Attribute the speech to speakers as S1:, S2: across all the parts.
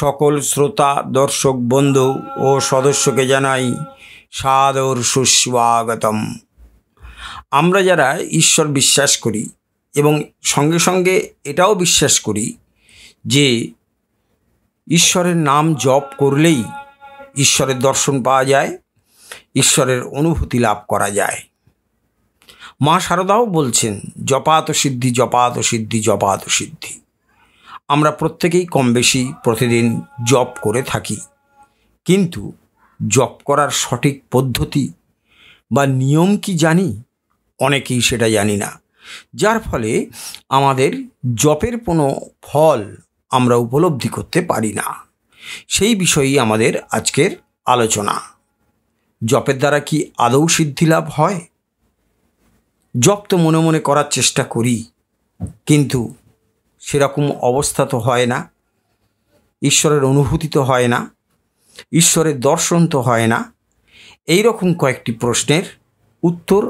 S1: সকল শ্রোতা দর্শক বন্ধু ও সদস্যকে জানাই সাদর সুস্বাগতম আমরা যারা ঈশ্বর বিশ্বাস করি এবং সঙ্গে সঙ্গে এটাও বিশ্বাস করি যে ঈশ্বরের নাম জপ করলেই ঈশ্বরের দর্শন পাওয়া যায় ঈশ্বরের অনুভূতি লাভ করা যায় মা শারদাও বলছেন জপাত সিদ্ধি জপাত সিদ্ধি জপাত সিদ্ধি আমরা প্রত্যেকেই কম বেশি প্রতিদিন জপ করে থাকি কিন্তু জপ করার সঠিক পদ্ধতি বা নিয়ম কি জানি অনেকেই সেটা জানি না যার ফলে আমাদের জপের কোনো ফল আমরা উপলব্ধি করতে পারি না সেই বিষয়েই আমাদের আজকের আলোচনা জপের দ্বারা কি আদৌ সিদ্ধি লাভ হয় জপ তো মনে মনে করার চেষ্টা করি কিন্তু সেরকম অবস্থা তো হয় না ঈশ্বরের অনুভূতি তো হয় না ঈশ্বরের দর্শন তো হয় না এই রকম কয়েকটি প্রশ্নের উত্তর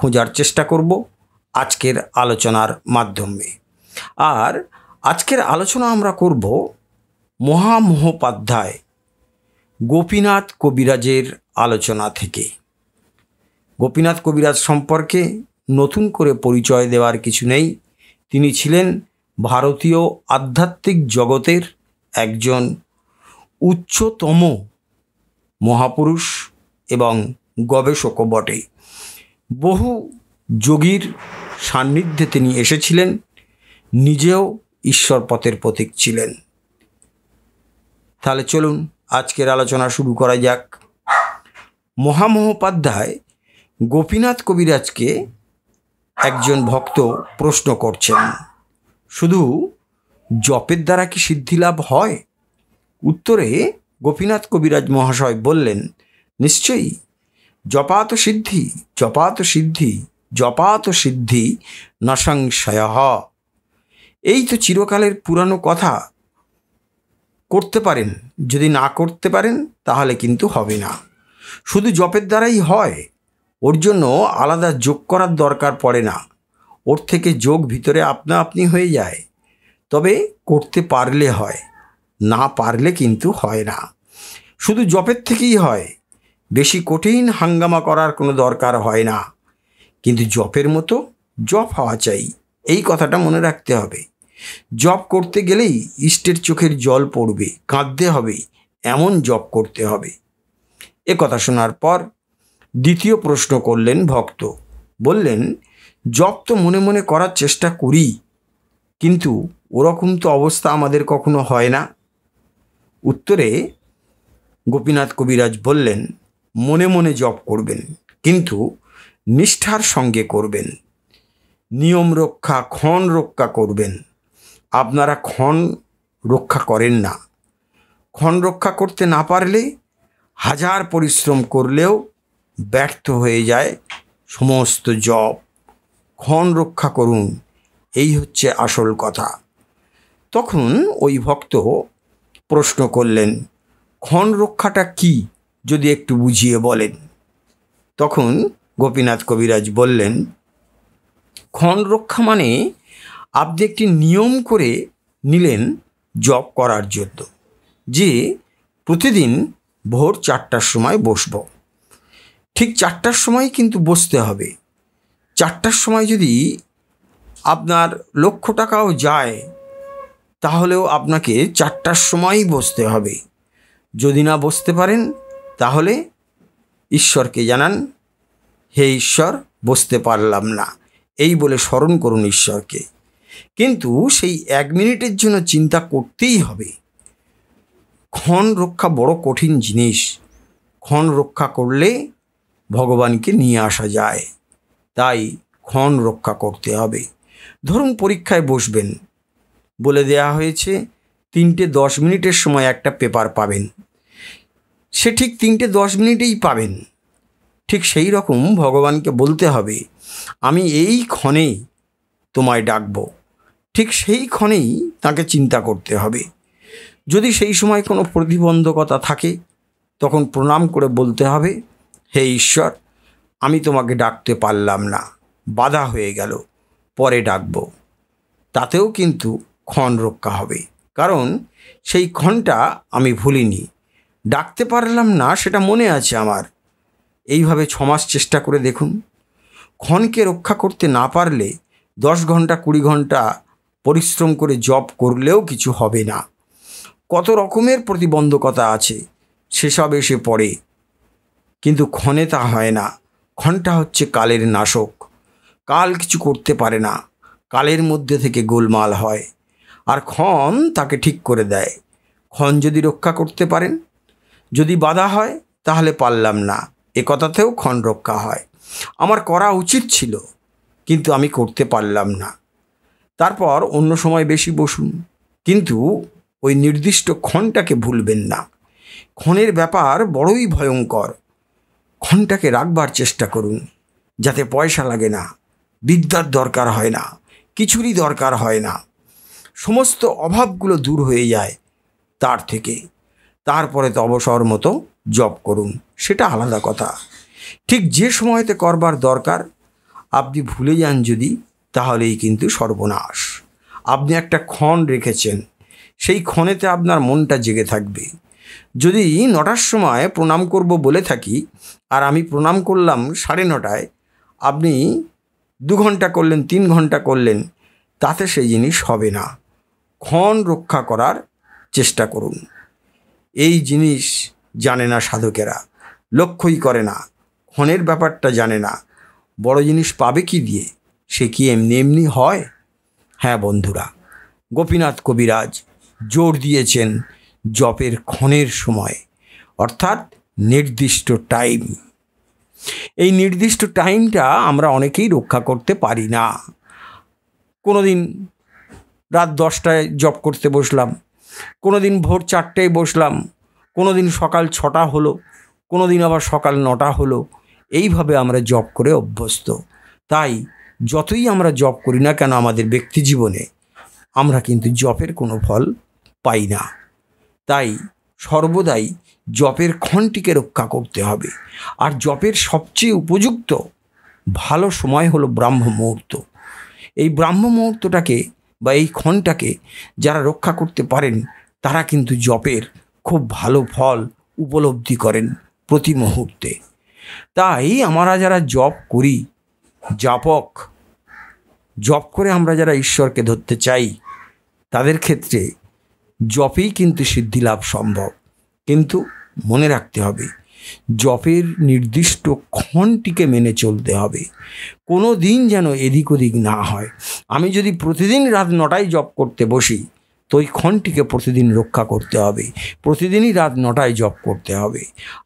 S1: খোঁজার চেষ্টা করব আজকের আলোচনার মাধ্যমে আর আজকের আলোচনা আমরা করব মহামহোপাধ্যায় গোপীনাথ কবিরাজের আলোচনা থেকে গোপীনাথ কবিরাজ সম্পর্কে নতুন করে পরিচয় দেওয়ার কিছু নেই তিনি ছিলেন ভারতীয় আধ্যাত্মিক জগতের একজন উচ্চতম মহাপুরুষ এবং গবেষকও বটে বহু যোগীর সান্নিধ্যে তিনি এসেছিলেন নিজেও ঈশ্বরপথের প্রতীক ছিলেন তাহলে চলুন আজকের আলোচনা শুরু করা যাক মহামহোপাধ্যায় গোপীনাথ কবিরাজকে একজন ভক্ত প্রশ্ন করছেন শুধু জপের দ্বারা কি সিদ্ধি লাভ হয় উত্তরে গোপীনাথ কবিরাজ মহাশয় বললেন নিশ্চয়ই জপাত সিদ্ধি জপাত সিদ্ধি জপাত সিদ্ধি নসংশয় এই তো চিরকালের পুরানো কথা করতে পারেন যদি না করতে পারেন তাহলে কিন্তু হবে না শুধু জপের দ্বারাই হয় ওর জন্য আলাদা যোগ করার দরকার পড়ে না ওর থেকে যোগ ভিতরে আপনা আপনি হয়ে যায় তবে করতে পারলে হয় না পারলে কিন্তু হয় না শুধু জপের থেকেই হয় বেশি কঠিন হাঙ্গামা করার কোনো দরকার হয় না কিন্তু জপের মতো জপ হওয়া চাই এই কথাটা মনে রাখতে হবে জব করতে গেলেই ইষ্টের চোখের জল পড়বে কাঁদতে হবে এমন জব করতে হবে এ কথা শোনার পর দ্বিতীয় প্রশ্ন করলেন ভক্ত বললেন জব তো মনে মনে করার চেষ্টা করি কিন্তু ওরকম তো অবস্থা আমাদের কখনো হয় না উত্তরে গোপীনাথ কবিরাজ বললেন মনে মনে জপ করবেন কিন্তু নিষ্ঠার সঙ্গে করবেন নিয়ম রক্ষা ক্ষণ রক্ষা করবেন আপনারা ক্ষণ রক্ষা করেন না ক্ষণ রক্ষা করতে না পারলে হাজার পরিশ্রম করলেও ব্যর্থ হয়ে যায় সমস্ত জব ক্ষণ রক্ষা করুন এই হচ্ছে আসল কথা তখন ওই ভক্ত প্রশ্ন করলেন ক্ষণ রক্ষাটা কি যদি একটু বুঝিয়ে বলেন তখন গোপীনাথ কবিরাজ বললেন ক্ষণ রক্ষা মানে আপনি একটি নিয়ম করে নিলেন জব করার জন্য যে প্রতিদিন ভোর চারটার সময় বসব ঠিক চারটার সময় কিন্তু বসতে হবে চারটার সময় যদি আপনার লক্ষ টাকাও যায় তাহলেও আপনাকে চারটার সময়ই বসতে হবে যদি না বসতে পারেন তাহলে ঈশ্বরকে জানান হে ঈশ্বর বসতে পারলাম না এই বলে স্মরণ করুন ঈশ্বরকে কিন্তু সেই এক মিনিটের জন্য চিন্তা করতেই হবে ক্ষণ রক্ষা বড় কঠিন জিনিস ক্ষণ রক্ষা করলে ভগবানকে নিয়ে আসা যায় তাই ক্ষণ রক্ষা করতে হবে ধরুন পরীক্ষায় বসবেন বলে দেয়া হয়েছে তিনটে দশ মিনিটের সময় একটা পেপার পাবেন সে ঠিক তিনটে দশ মিনিটেই পাবেন ঠিক সেই রকম ভগবানকে বলতে হবে আমি এই ক্ষণেই তোমায় ডাকব ঠিক সেই ক্ষণেই তাকে চিন্তা করতে হবে যদি সেই সময় কোনো প্রতিবন্ধকতা থাকে তখন প্রণাম করে বলতে হবে হে ঈশ্বর আমি তোমাকে ডাকতে পারলাম না বাধা হয়ে গেল পরে ডাকব তাতেও কিন্তু ক্ষণ রক্ষা হবে কারণ সেই ক্ষণটা আমি ভুলিনি ডাকতে পারলাম না সেটা মনে আছে আমার এইভাবে ছমাস চেষ্টা করে দেখুন ক্ষণকে রক্ষা করতে না পারলে দশ ঘন্টা কুড়ি ঘন্টা পরিশ্রম করে জব করলেও কিছু হবে না কত রকমের প্রতিবন্ধকতা আছে সেসব এসে পড়ে কিন্তু ক্ষণে তা হয় না ঘণ্টা হচ্ছে কালের নাশক কাল কিছু করতে পারে না কালের মধ্যে থেকে গোলমাল হয় আর ক্ষণ তাকে ঠিক করে দেয় ক্ষণ যদি রক্ষা করতে পারেন যদি বাধা হয় তাহলে পারলাম না এ কথাতেও ক্ষণ রক্ষা হয় আমার করা উচিত ছিল কিন্তু আমি করতে পারলাম না তারপর অন্য সময় বেশি বসুন কিন্তু ওই নির্দিষ্ট ক্ষণটাকে ভুলবেন না ক্ষণের ব্যাপার বড়ই ভয়ঙ্কর ক্ষণটাকে রাখবার চেষ্টা করুন যাতে পয়সা লাগে না বিদ্যার দরকার হয় না কিছুরই দরকার হয় না সমস্ত অভাবগুলো দূর হয়ে যায় তার থেকে তারপরে তো অবসর মতো জব করুন সেটা আলাদা কথা ঠিক যে সময়তে করবার দরকার আপনি ভুলে যান যদি তাহলেই কিন্তু সর্বনাশ আপনি একটা ক্ষণ রেখেছেন সেই ক্ষণেতে আপনার মনটা জেগে থাকবে যদি নটার সময় প্রণাম করব বলে থাকি আর আমি প্রণাম করলাম সাড়ে নটায় আপনি দু ঘন্টা করলেন তিন ঘন্টা করলেন তাতে সেই জিনিস হবে না ক্ষণ রক্ষা করার চেষ্টা করুন এই জিনিস জানে না সাধকেরা লক্ষ্যই করে না ক্ষণের ব্যাপারটা জানে না বড় জিনিস পাবে কি দিয়ে সে কি এমনি এমনি হয় হ্যাঁ বন্ধুরা গোপীনাথ কবিরাজ জোর দিয়েছেন জপের ক্ষণের সময় অর্থাৎ নির্দিষ্ট টাইম এই নির্দিষ্ট টাইমটা আমরা অনেকেই রক্ষা করতে পারি না কোনো দিন রাত দশটায় জব করতে বসলাম কোনো দিন ভোর চারটায় বসলাম কোনো দিন সকাল ছটা হলো কোনো দিন আবার সকাল নটা হলো এইভাবে আমরা জব করে অভ্যস্ত তাই যতই আমরা জব করি না কেন আমাদের ব্যক্তি জীবনে আমরা কিন্তু জবের কোনো ফল পাই না তাই সর্বদাই জপের ক্ষণটিকে রক্ষা করতে হবে আর জপের সবচেয়ে উপযুক্ত ভালো সময় হলো ব্রাহ্ম মুহূর্ত এই ব্রাহ্ম মুহূর্তটাকে বা এই ক্ষণটাকে যারা রক্ষা করতে পারেন তারা কিন্তু জপের খুব ভালো ফল উপলব্ধি করেন প্রতি মুহূর্তে তাই আমরা যারা জপ করি জাপক জপ করে আমরা যারা ঈশ্বরকে ধরতে চাই তাদের ক্ষেত্রে জপেই কিন্তু সিদ্ধি লাভ সম্ভব কিন্তু মনে রাখতে হবে জপের নির্দিষ্ট ক্ষণটিকে মেনে চলতে হবে কোনো দিন যেন এদিক ওদিক না হয় আমি যদি প্রতিদিন রাত নটায় জপ করতে বসি তো ওই ক্ষণটিকে প্রতিদিন রক্ষা করতে হবে প্রতিদিনই রাত নটায় জপ করতে হবে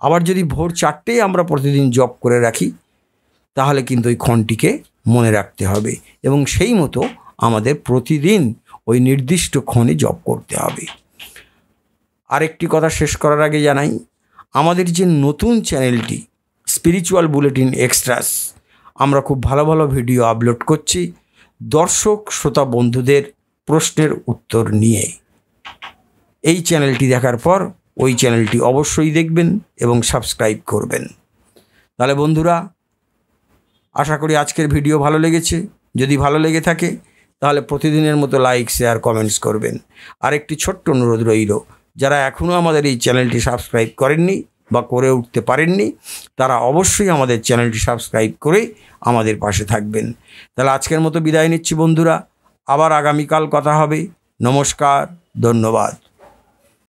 S1: আবার যদি ভোর চারটেই আমরা প্রতিদিন জপ করে রাখি তাহলে কিন্তু ওই ক্ষণটিকে মনে রাখতে হবে এবং সেই মতো আমাদের প্রতিদিন ওই নির্দিষ্ট ক্ষণে জপ করতে হবে আরেকটি কথা শেষ করার আগে জানাই আমাদের যে নতুন চ্যানেলটি স্পিরিচুয়াল বুলেটিন এক্সট্রাস আমরা খুব ভালো ভালো ভিডিও আপলোড করছি দর্শক শ্রোতা বন্ধুদের প্রশ্নের উত্তর নিয়ে এই চ্যানেলটি দেখার পর ওই চ্যানেলটি অবশ্যই দেখবেন এবং সাবস্ক্রাইব করবেন তাহলে বন্ধুরা আশা করি আজকের ভিডিও ভালো লেগেছে যদি ভালো লেগে থাকে তাহলে প্রতিদিনের মতো লাইক শেয়ার কমেন্টস করবেন আরেকটি ছোট্ট অনুরোধ রইল যারা এখনও আমাদের এই চ্যানেলটি সাবস্ক্রাইব করেননি বা করে উঠতে পারেননি তারা অবশ্যই আমাদের চ্যানেলটি সাবস্ক্রাইব করে আমাদের পাশে থাকবেন তাহলে আজকের মতো বিদায় নিচ্ছি বন্ধুরা আবার আগামীকাল কথা হবে নমস্কার ধন্যবাদ